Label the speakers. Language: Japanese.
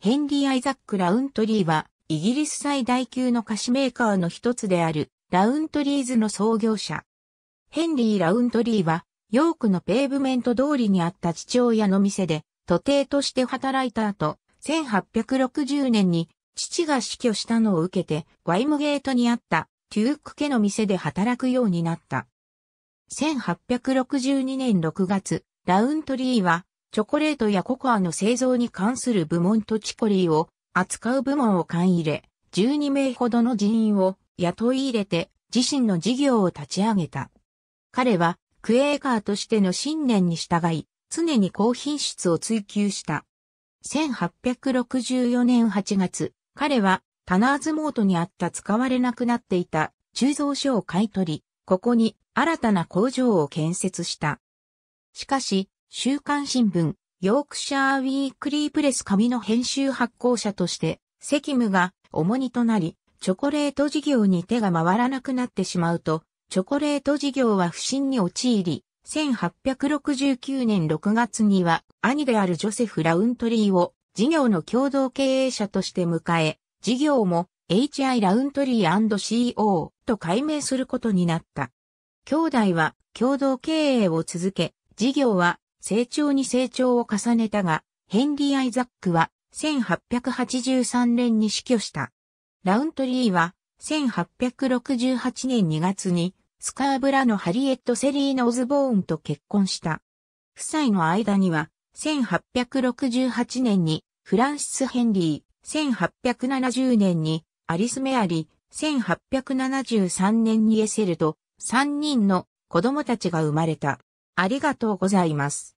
Speaker 1: ヘンリー・アイザック・ラウントリーは、イギリス最大級
Speaker 2: の菓子メーカーの一つである、ラウントリーズの創業者。ヘンリー・ラウントリーは、ヨークのペーブメント通りにあった父親の店で、徒弟として働いた後、1860年に、父が死去したのを受けて、ワイムゲートにあった、テューク家の店で働くようになった。1862年6月、ラウントリーは、チョコレートやココアの製造に関する部門とチコリーを扱う部門を勘入れ、12名ほどの人員を雇い入れて自身の事業を立ち上げた。彼はクエーカーとしての信念に従い、常に高品質を追求した。1864年8月、彼はタナーズモートにあった使われなくなっていた鋳造所を買い取り、ここに新たな工場を建設した。しかし、週刊新聞、ヨークシャーウィークリープレス紙の編集発行者として、責務が重荷となり、チョコレート事業に手が回らなくなってしまうと、チョコレート事業は不振に陥り、1869年6月には兄であるジョセフ・ラウントリーを事業の共同経営者として迎え、事業も HI ラウントリー &CO と改名することになった。兄弟は共同経営を続け、事業は成長に成長を重ねたが、ヘンリー・アイザックは1883年に死去した。ラウントリーは1868年2月にスカーブラのハリエット・セリーナ・オズボーンと結婚した。夫妻の間には1868年にフランシス・ヘンリー、1870年にアリス・メアリー、1873年にエセルと3人の子供たちが
Speaker 1: 生まれた。ありがとうございます。